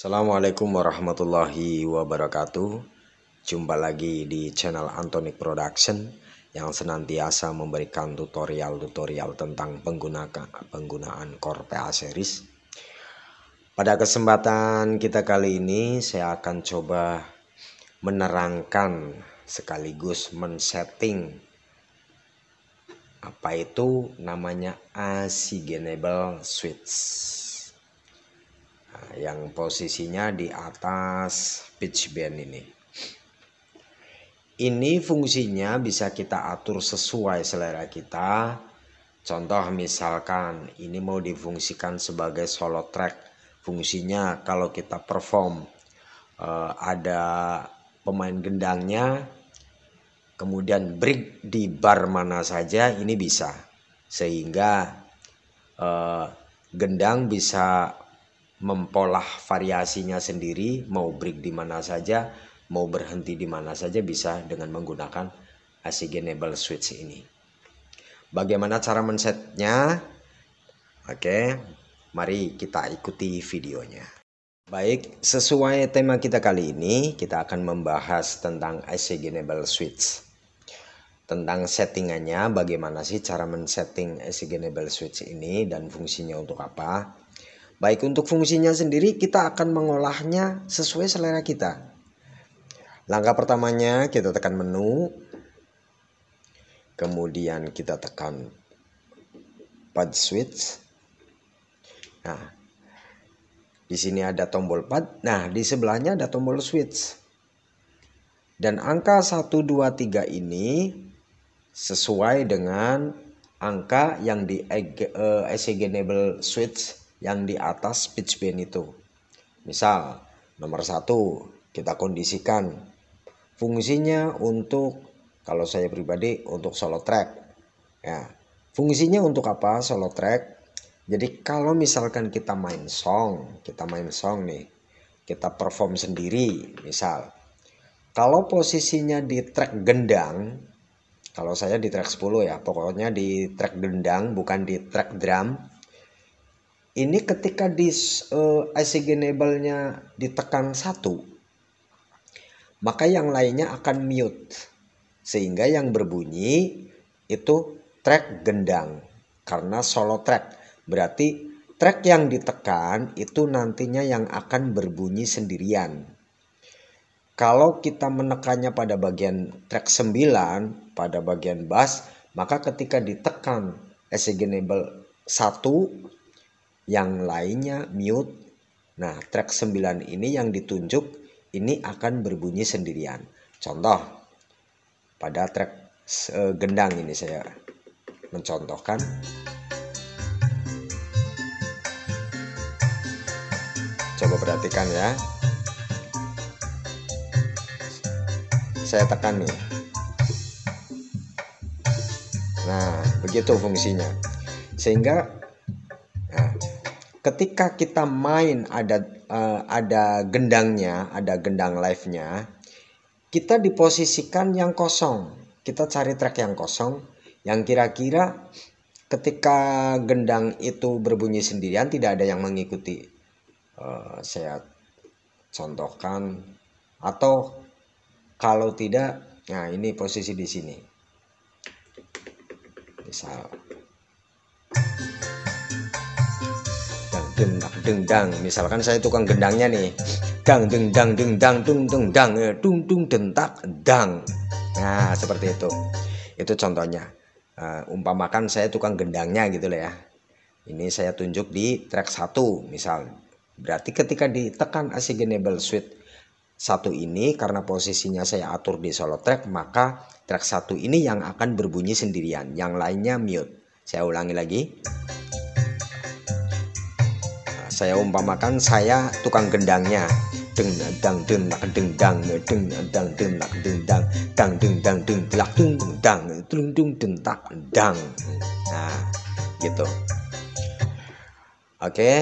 Assalamualaikum warahmatullahi wabarakatuh. Jumpa lagi di channel Antonic Production yang senantiasa memberikan tutorial-tutorial tentang penggunaan penggunaan Core PA series. Pada kesempatan kita kali ini saya akan coba menerangkan sekaligus men-setting apa itu namanya asigenable switch yang posisinya di atas pitch band ini ini fungsinya bisa kita atur sesuai selera kita contoh misalkan ini mau difungsikan sebagai solo track fungsinya kalau kita perform eh, ada pemain gendangnya kemudian break di bar mana saja ini bisa sehingga eh, gendang bisa mempolah variasinya sendiri, mau break di mana saja, mau berhenti di mana saja bisa dengan menggunakan ACG enable switch ini. Bagaimana cara mensetnya? Oke, mari kita ikuti videonya. Baik, sesuai tema kita kali ini, kita akan membahas tentang ACG enable switch. Tentang settingannya, bagaimana sih cara men-setting switch ini dan fungsinya untuk apa? Baik untuk fungsinya sendiri kita akan mengolahnya sesuai selera kita. Langkah pertamanya kita tekan menu. Kemudian kita tekan pad switch. Nah, di sini ada tombol pad. Nah, di sebelahnya ada tombol switch. Dan angka 1, 2, 3 ini sesuai dengan angka yang di eh, eh, SEG enable switch yang di atas pitch bend itu. Misal, nomor satu kita kondisikan fungsinya untuk kalau saya pribadi untuk solo track. Ya, fungsinya untuk apa solo track? Jadi kalau misalkan kita main song, kita main song nih, kita perform sendiri misal. Kalau posisinya di track gendang, kalau saya di track 10 ya, pokoknya di track gendang bukan di track drum ini ketika di uh, eh, IC enable-nya ditekan satu maka yang lainnya akan mute sehingga yang berbunyi itu track gendang karena solo track berarti track yang ditekan itu nantinya yang akan berbunyi sendirian kalau kita menekannya pada bagian track 9 pada bagian bass maka ketika ditekan SEG enable 1 yang lainnya mute. Nah, track 9 ini yang ditunjuk ini akan berbunyi sendirian. Contoh pada track eh, gendang ini saya mencontohkan Coba perhatikan ya. Saya tekan nih. Nah, begitu fungsinya. Sehingga ketika kita main ada uh, ada gendangnya, ada gendang live-nya, kita diposisikan yang kosong. Kita cari track yang kosong yang kira-kira ketika gendang itu berbunyi sendirian tidak ada yang mengikuti. Uh, saya contohkan atau kalau tidak, nah ini posisi di sini. Misal dendang dendang misalkan saya tukang gendangnya nih dang dendang dendang tung dang tung tung eh, dentak dang nah seperti itu itu contohnya uh, umpamakan saya tukang gendangnya gitu loh ya ini saya tunjuk di track 1 misal berarti ketika ditekan asignable switch satu ini karena posisinya saya atur di solo track maka track satu ini yang akan berbunyi sendirian yang lainnya mute saya ulangi lagi saya umpamakan saya tukang gendangnya deng dang deng nak dang deng dang deng nak deng dang deng dang deng telak deng dang deng deng dentak dang nah gitu oke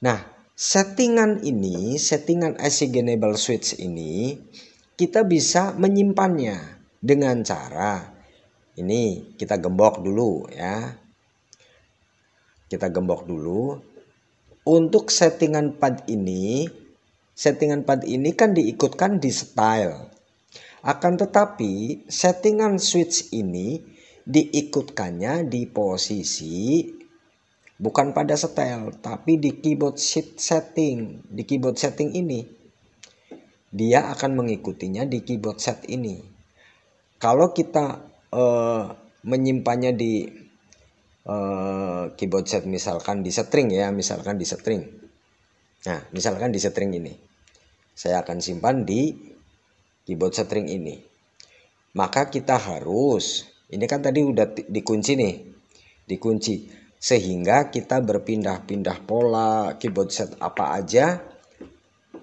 nah settingan ini settingan IC enable switch ini kita bisa menyimpannya dengan cara ini kita gembok dulu ya kita gembok dulu untuk settingan pad ini, settingan pad ini kan diikutkan di style. Akan tetapi, settingan switch ini diikutkannya di posisi bukan pada style, tapi di keyboard sheet setting. Di keyboard setting ini, dia akan mengikutinya di keyboard set ini. Kalau kita eh, menyimpannya di Eh, keyboard set misalkan di string ya misalkan di string nah misalkan di string ini saya akan simpan di keyboard string ini maka kita harus ini kan tadi udah dikunci nih dikunci sehingga kita berpindah-pindah pola keyboard set apa aja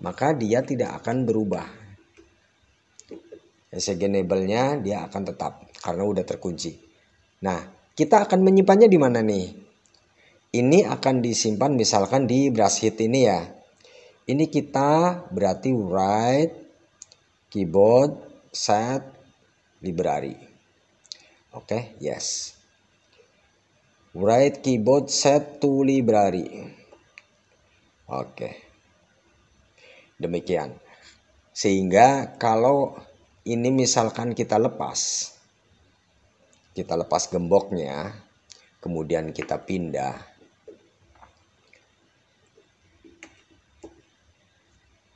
maka dia tidak akan berubah SG enable-nya dia akan tetap karena udah terkunci. Nah, kita akan menyimpannya di mana nih? Ini akan disimpan misalkan di brush hit ini ya. Ini kita berarti write keyboard set library. Oke, okay, yes. Write keyboard set to library. Oke. Okay. Demikian. Sehingga kalau ini misalkan kita lepas, kita lepas gemboknya, kemudian kita pindah.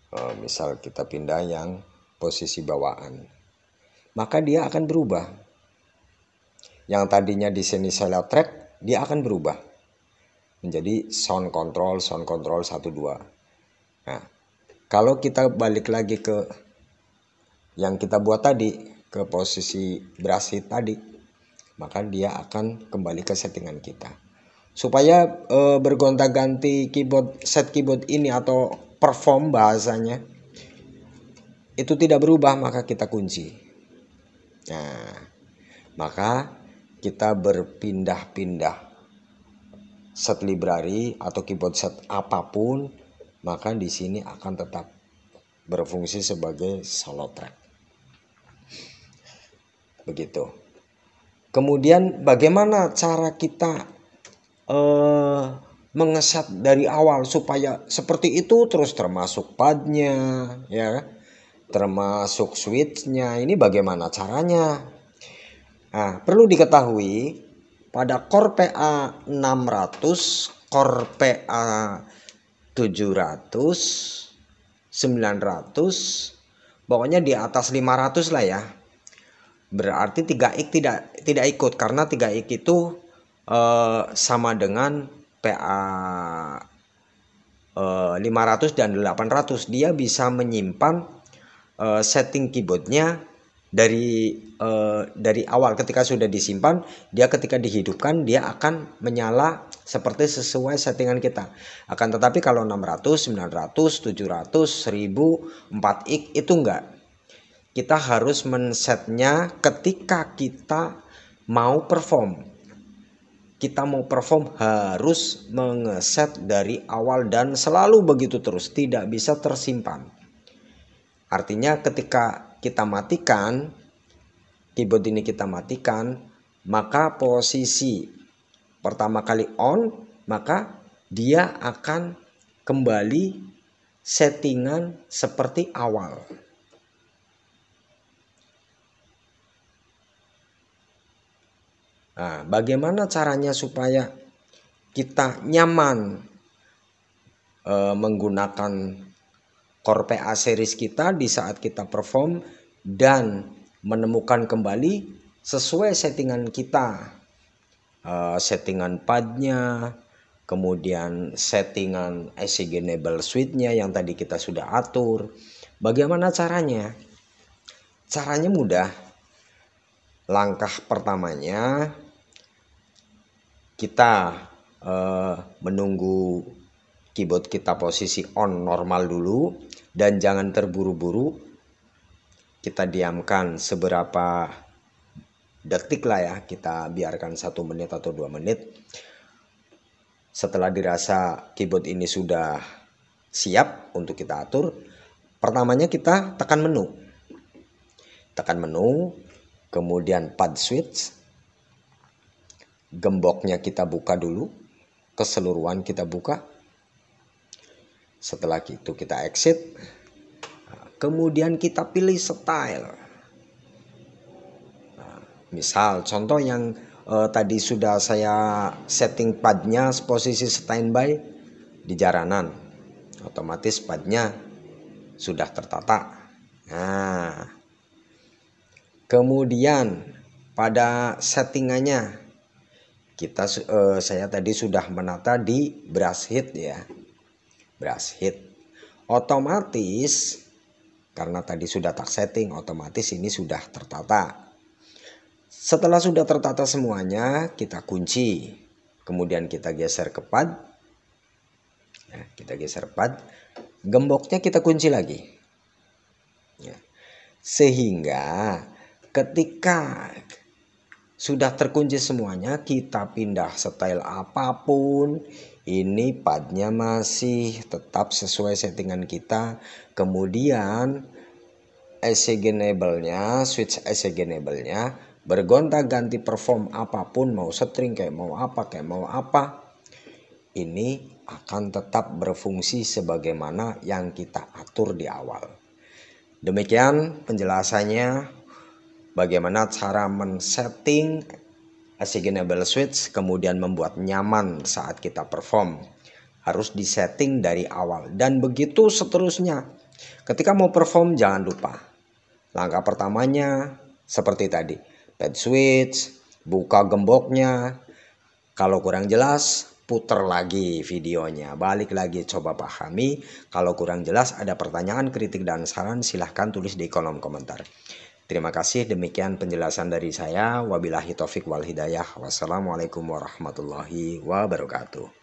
Eh, misal kita pindah yang posisi bawaan, maka dia akan berubah. Yang tadinya di sini saya track, dia akan berubah menjadi sound control, sound control satu dua Nah, kalau kita balik lagi ke yang kita buat tadi, ke posisi brass tadi, maka dia akan kembali ke settingan kita. Supaya e, bergonta-ganti keyboard set keyboard ini atau perform bahasanya itu tidak berubah maka kita kunci. Nah, maka kita berpindah-pindah set library atau keyboard set apapun maka di sini akan tetap berfungsi sebagai solo track. Begitu. Kemudian bagaimana cara kita eh, mengesat dari awal supaya seperti itu terus termasuk padnya ya termasuk switchnya ini bagaimana caranya nah perlu diketahui pada core PA 600 core PA 700 900 pokoknya di atas 500 lah ya Berarti 3x tidak tidak ikut karena 3x itu eh, sama dengan PA eh, 500 dan 800. Dia bisa menyimpan eh, setting keyboardnya dari eh, dari awal ketika sudah disimpan, dia ketika dihidupkan dia akan menyala seperti sesuai settingan kita. Akan tetapi kalau 600, 900, 700, 1000, 4x itu enggak kita harus men-setnya ketika kita mau perform kita mau perform harus mengeset dari awal dan selalu begitu terus tidak bisa tersimpan artinya ketika kita matikan keyboard ini kita matikan maka posisi pertama kali on maka dia akan kembali settingan seperti awal Nah, bagaimana caranya supaya kita nyaman e, menggunakan core PA series kita di saat kita perform dan menemukan kembali sesuai settingan kita e, settingan padnya kemudian settingan ECG enable suite-nya yang tadi kita sudah atur bagaimana caranya caranya mudah langkah pertamanya kita uh, menunggu keyboard kita posisi on normal dulu dan jangan terburu-buru kita diamkan seberapa detik lah ya kita biarkan satu menit atau dua menit setelah dirasa keyboard ini sudah siap untuk kita atur pertamanya kita tekan menu tekan menu kemudian pad switch gemboknya kita buka dulu, keseluruhan kita buka. Setelah itu kita exit. Kemudian kita pilih style. misal contoh yang eh, tadi sudah saya setting padnya posisi standby di jaranan. Otomatis padnya sudah tertata. Nah, kemudian pada settingannya kita uh, saya tadi sudah menata di brush hit ya brush hit otomatis karena tadi sudah tak setting otomatis ini sudah tertata setelah sudah tertata semuanya kita kunci kemudian kita geser ke pad ya, kita geser pad gemboknya kita kunci lagi ya. sehingga ketika sudah terkunci semuanya kita pindah style apapun ini padnya masih tetap sesuai settingan kita kemudian SCG enable nya switch SCG enable nya bergonta ganti perform apapun mau string kayak mau apa kayak mau apa ini akan tetap berfungsi sebagaimana yang kita atur di awal demikian penjelasannya bagaimana cara men-setting assignable switch kemudian membuat nyaman saat kita perform harus disetting dari awal dan begitu seterusnya ketika mau perform jangan lupa langkah pertamanya seperti tadi pad switch buka gemboknya kalau kurang jelas puter lagi videonya balik lagi coba pahami kalau kurang jelas ada pertanyaan kritik dan saran silahkan tulis di kolom komentar Terima kasih, demikian penjelasan dari saya. Wabillahi taufik wal hidayah. Wassalamualaikum warahmatullahi wabarakatuh.